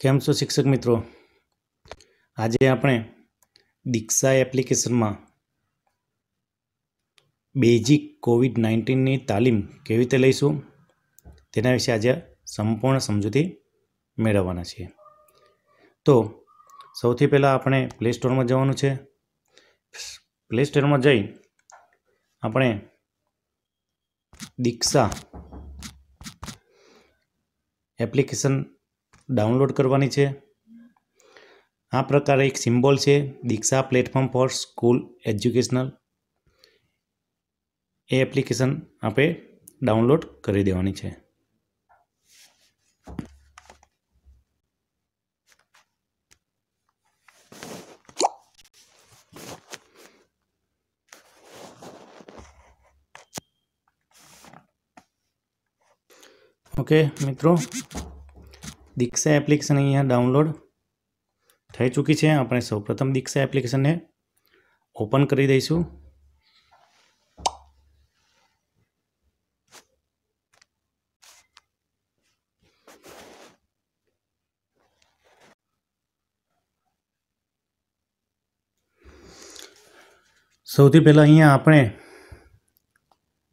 કેમ છો શિક્ષક મિત્રો આજે આપણે દીક્ષા એપ્લિકેશનમાં બેઝિક કોવિડ નાઇન્ટીનની તાલીમ કેવી રીતે લઈશું તેના વિશે આજે સંપૂર્ણ સમજૂતી મેળવવાના છીએ તો સૌથી પહેલાં આપણે પ્લે સ્ટોરમાં જવાનું છે પ્લે સ્ટોરમાં જઈ આપણે દીક્ષા એપ્લિકેશન ડાઉનલોડ કરવાની છે આ પ્રકારે એક સિમ્બોલ છે Diksha platform for school educational એ એપ્લિકેશન આપણે ડાઉનલોડ કરી દેવાની છે ઓકે મિત્રો દીક્ષા એપ્લિકેશન અહીંયા ડાઉનલોડ થઈ ચૂકી છે આપણે સૌપ્રથમ દીક્ષા એપ્લિકેશનને ઓપન કરી દઈશું સૌથી પહેલાં અહીંયા આપણે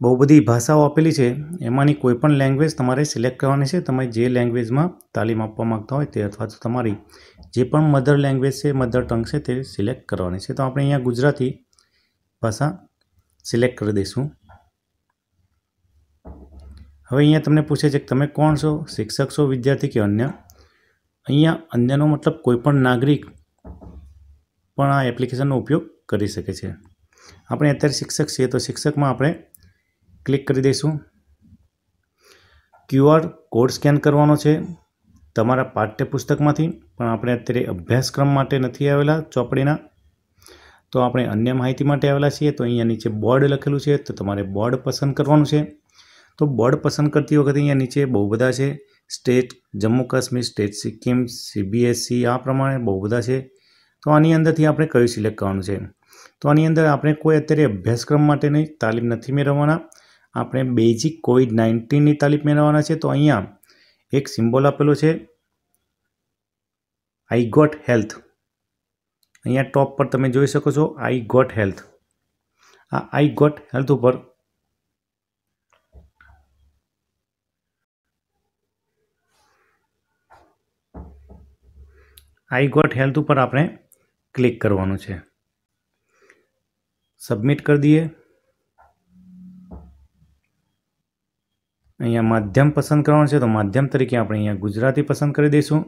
બહુ બધી ભાષાઓ આપેલી છે એમાંની કોઈપણ લેંગ્વેજ તમારે સિલેક્ટ કરવાની છે તમે જે લેંગ્વેજમાં તાલીમ આપવા માગતા હોય તે અથવા તો તમારી જે પણ મધર લેંગ્વેજ છે મધર ટંગ છે તે સિલેક્ટ કરવાની છે તો આપણે અહીંયા ગુજરાતી ભાષા સિલેક્ટ કરી દઈશું હવે અહીંયા તમને પૂછે છે કે તમે કોણ છો શિક્ષક છો વિદ્યાર્થી કે અન્ય અહીંયા અન્યનો મતલબ કોઈપણ નાગરિક પણ આ એપ્લિકેશનનો ઉપયોગ કરી શકે છે આપણે અત્યારે શિક્ષક છીએ તો શિક્ષકમાં આપણે ક્લિક કરી દઈશું ક્યુઆર કોડ સ્કેન કરવાનો છે તમારા પાઠ્યપુસ્તકમાંથી પણ આપણે અત્યારે અભ્યાસક્રમ માટે નથી આવેલા ચોપડીના તો આપણે અન્ય માહિતી માટે આવેલા છીએ તો અહીંયા નીચે બોર્ડ લખેલું છે તો તમારે બોર્ડ પસંદ કરવાનું છે તો બોર્ડ પસંદ કરતી વખતે અહીંયા નીચે બહુ બધા છે state Jammu Kashmir state Sikkim CBSE e, આ પ્રમાણે બહુ બધા છે તો આની અંદરથી આપણે કયું સિલેક્ટ કરવાનું છે તો આની અંદર આપણે કોઈ અત્યારે અભ્યાસક્રમ માટેની તાલીમ નથી મેળવવાના આપણે બેઝિક કોવિડ નાઇન્ટીનની તાલીમ મેળવવાના છે તો અહીંયા એક સિમ્બોલ આપેલો છે આઈ ગોટ હેલ્થ અહીંયા ટોપ પર તમે જોઈ શકો છો આઈ ગોટ હેલ્થ આ આઈ ગોટ હેલ્થ ઉપર આઈ ગોટ હેલ્થ ઉપર આપણે ક્લિક કરવાનું છે સબમિટ કરી દઈએ અહીંયા માધ્યમ પસંદ કરવાનું છે તો માધ્યમ તરીકે આપણે અહીંયા ગુજરાતી પસંદ કરી દઈશું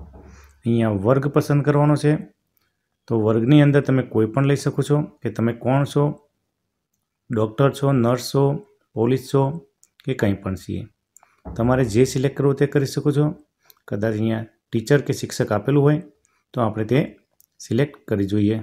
અહીંયા વર્ગ પસંદ કરવાનો છે તો વર્ગની અંદર તમે કોઈ પણ લઈ શકો છો કે તમે કોણ છો ડૉક્ટર છો નર્સ છો પોલીસ છો કે કંઈ પણ છીએ તમારે જે સિલેક્ટ કરવું તે કરી શકો છો કદાચ અહીંયા ટીચર કે શિક્ષક આપેલું હોય તો આપણે તે સિલેક્ટ કરી જોઈએ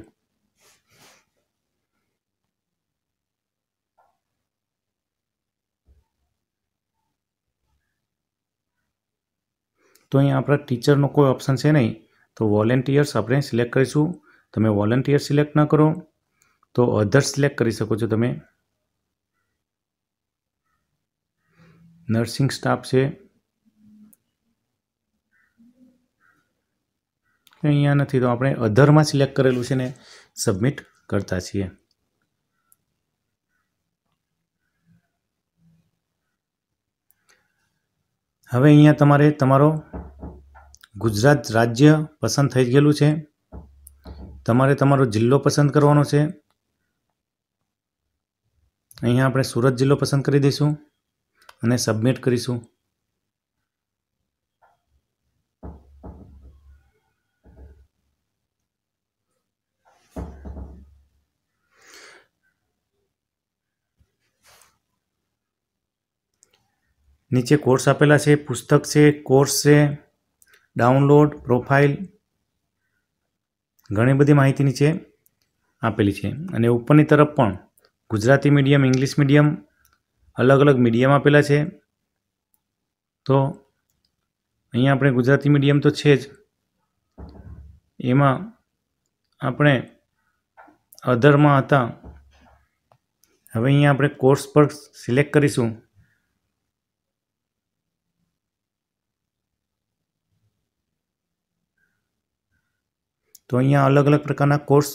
તો અહીં આપણા ટીચરનો કોઈ ઓપ્શન છે નહીં તો વોલેન્ટિયર્સ આપણે સિલેક્ટ કરીશું તમે વોલેન્ટિયર સિલેક્ટ ન કરો તો અધર સિલેક્ટ કરી શકો છો તમે નર્સિંગ સ્ટાફ છે અહીંયા નથી તો આપણે અધરમાં સિલેક્ટ કરેલું છે ને સબમિટ કરતા છીએ હવે અહીંયા તમારે તમારો ગુજરાત રાજ્ય પસંદ થઈ ગયેલું છે તમારે તમારો જિલ્લો પસંદ કરવાનો છે અહીંયા આપણે સુરત જિલ્લો પસંદ કરી દઈશું અને સબમિટ કરીશું નીચે કોર્સ આપેલા છે પુસ્તક છે કોર્સ છે ડાઉનલોડ પ્રોફાઇલ ઘણી બધી માહિતી નીચે આપેલી છે અને ઉપરની તરફ પણ ગુજરાતી મીડિયમ ઇંગ્લિશ મીડિયમ અલગ અલગ મીડિયમ આપેલા છે તો અહીંયા આપણે ગુજરાતી મીડિયમ તો છે જ એમાં આપણે અધરમાં હતા હવે અહીંયા આપણે કોર્સ પર સિલેક્ટ કરીશું તો અહીંયા અલગ અલગ પ્રકારના કોર્સ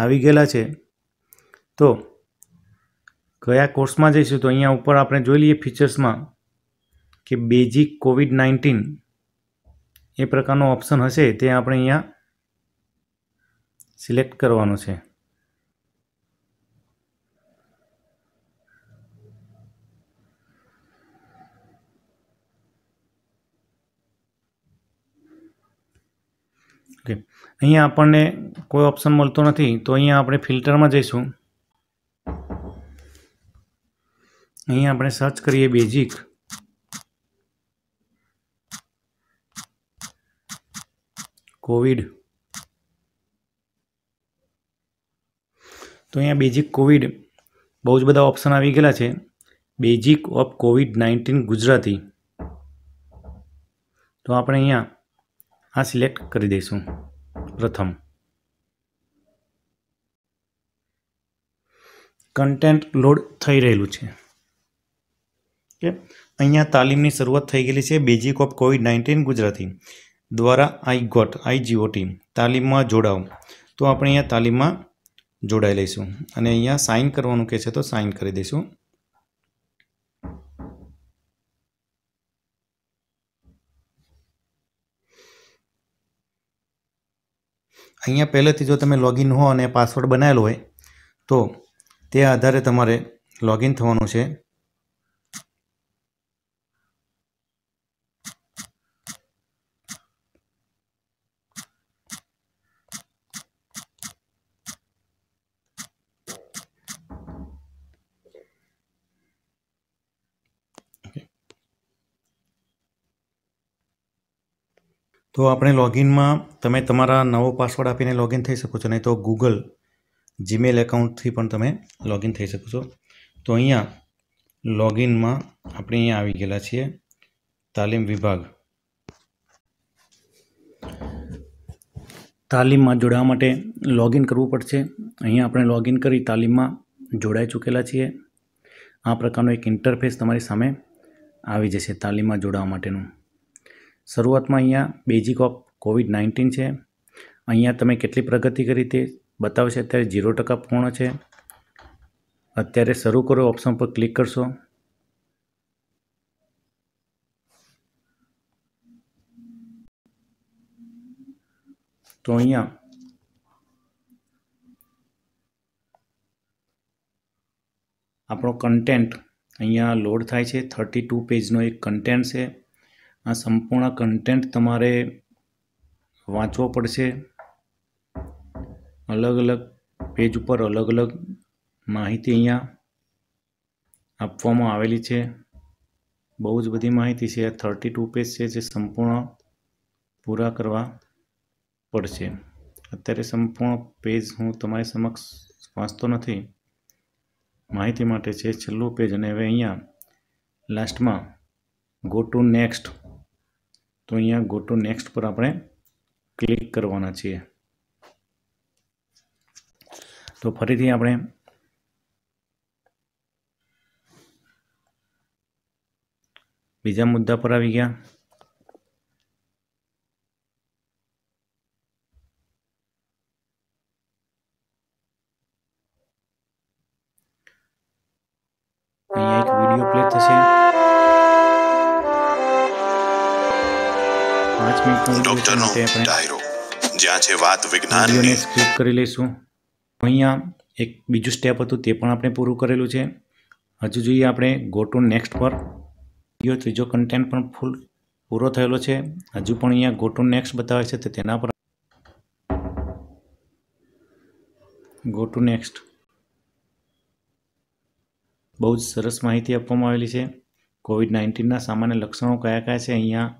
આવી ગયેલા છે તો કયા કોર્સમાં જઈશું તો અહીંયા ઉપર આપણે જોઈ લઈએ ફીચર્સમાં કે બેઝિક કોવિડ નાઇન્ટીન એ પ્રકારનો ઓપ્શન હશે તે આપણે અહીંયા સિલેક્ટ કરવાનો છે અહીંયા આપણને કોઈ ઓપ્શન મળતો નથી તો અહીંયા આપણે ફિલ્ટરમાં જઈશું અહીંયા આપણે સર્ચ કરીએ બેઝિક કોવિડ તો અહીંયા બેઝિક કોવિડ બહુ જ બધા ઓપ્શન આવી ગયેલા છે basic of covid nineteen Gujarati તો આપણે અહીંયા આ સિલેક્ટ કરી દઈશું પ્રથમ કન્ટેન્ટ લોડ થઈ રહેલું છે કે અહીંયા તાલીમની શરૂઆત થઈ ગયેલી છે basic of covid nineteen Gujarati દ્વારા આઈ ગોટ આઈ ટીમ તાલીમમાં જોડાઓ તો આપણે અહીંયા તાલીમમાં જોડાઈ લઈશું અને અહીંયા સાઇન કરવાનું કહે છે તો સાઇન કરી દઈશું અહીંયા પહેલેથી જો તમે લોગિન હો અને પાસવર્ડ બનાવેલો હોય તો તે આધારે તમારે લોગિન થવાનું છે તો આપણે લોગિનમાં તમે તમારા નવો પાસવર્ડ આપીને લોગિન થઈ શકો છો નહીં તો ગૂગલ જીમેલ એકાઉન્ટથી પણ તમે લોગિન થઈ શકો છો તો અહીંયા લોગિનમાં આપણે અહીંયા આવી ગયેલા છીએ તાલીમ વિભાગ તાલીમમાં જોડાવા માટે લોગિન કરવું પડશે અહીંયા આપણે લોગિન કરી તાલીમમાં જોડાઈ ચૂકેલા છીએ આ પ્રકારનો એક ઇન્ટરફેસ તમારી સામે આવી જશે તાલીમમાં જોડાવા માટેનું શરૂઆતમાં અહીંયા બેઝિક ઓફ કોવિડ નાઇન્ટીન છે અહીંયા તમે કેટલી પ્રગતિ કરી તે બતાવશે અત્યારે ઝીરો ટકા પૂર્ણ છે અત્યારે શરૂ કરો ઓપ્શન પર ક્લિક કરશો તો અહીંયા આપણો કન્ટેન્ટ અહીંયા લોડ થાય છે થર્ટી ટુ પેજનો એક કન્ટેન્ટ છે આ સંપૂર્ણ કન્ટેન્ટ તમારે વાંચવો પડશે અલગ અલગ પેજ ઉપર અલગ અલગ માહિતી અહીંયા આપવામાં આવેલી છે બહુ જ બધી માહિતી છે થર્ટી ટુ પેજ છે જે સંપૂર્ણ પૂરા કરવા પડશે અત્યારે સંપૂર્ણ પેજ હું તમારી સમક્ષ વાંચતો નથી માહિતી માટે છે છેલ્લું પેજ અને હવે અહીંયા લાસ્ટમાં ગો ટુ નેક્સ્ટ તો અહીંયા ગોટો નેક્સ્ટ પર આપણે ક્લિક કરવાના છીએ તો ફરીથી આપણે બીજા મુદ્દા પર આવી ગયા છે આપણે જ્યાં છે વાત વિજ્ઞાનની સ્કીપ કરી લઈશું અહીંયા એક બીજું સ્ટેપ હતું તે પણ આપણે પૂરું કરેલું છે હજુ જોઈએ આપણે ગો ટુ નેક્સ્ટ પર યો ત્રીજો કન્ટેન્ટ પણ ફૂલ પૂરો થયેલો છે હજુ પણ અહીંયા ગો ટુ નેક્સ્ટ બતાવે છે તો તેના પર ગો ટુ નેક્સ્ટ બહુ જ સરસ માહિતી આપવામાં આવેલી છે કોવિડ નાઇન્ટીનના સામાન્ય લક્ષણો કયા કયા છે અહીંયા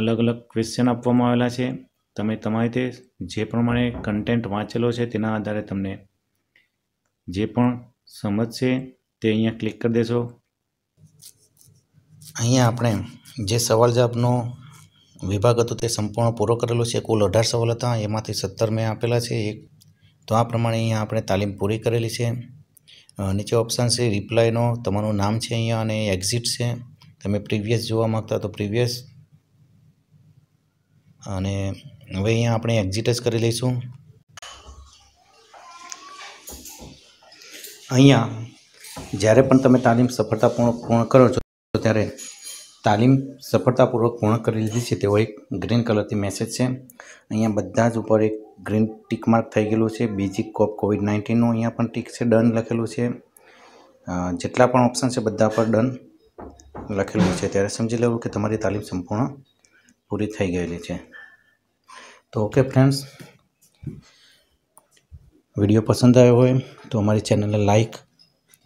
અલગ અલગ ક્વેશ્ચન આપવામાં આવેલા છે તમે તમારી તે જે પ્રમાણે કન્ટેન્ટ વાંચેલો છે તેના આધારે તમને જે પણ સમજશે તે અહીંયા ક્લિક કરી દેશો અહીંયા આપણે જે સવાલ જવાબનો વિભાગ હતો તે સંપૂર્ણ પૂરો કરેલો છે કુલ અઢાર સવાલ હતા એમાંથી સત્તર મેં આપેલા છે એક તો આ પ્રમાણે અહીંયા આપણે તાલીમ પૂરી કરેલી છે નીચે ઓપ્શન છે રિપ્લાયનો તમારું નામ છે અહીંયા અને એક્ઝિટ છે તમે પ્રીવિયસ જોવા માગતા તો પ્રીવિયસ અને હવે અહીંયા આપણે એક્ઝિટ જ કરી લઈશું અહીંયા જ્યારે પણ તમે તાલીમ સફળતાપૂર્વક પૂર્ણ કરો છો ત્યારે તાલીમ સફળતાપૂર્વક પૂર્ણ કરી લીધી છે તેવો એક ગ્રીન કલરથી મેસેજ છે અહીંયા બધા જ ઉપર એક ગ્રીન ટીક માર્ક થઈ ગયેલું છે બીજી કોપ કોવિડ નાઇન્ટીનનું અહીંયા પણ ટીક છે ડન લખેલું છે જેટલા પણ ઓપ્શન છે બધા પર ડન લખેલું છે ત્યારે સમજી લેવું કે તમારી તાલીમ સંપૂર્ણ પૂરી થઈ ગયેલી છે तो ओके फ्रेंड्स वीडियो पसंद आया हुए तो हमारे चैनल लाइक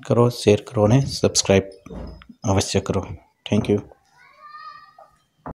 करो शेयर करो और सब्सक्राइब अवश्य करो थैंक यू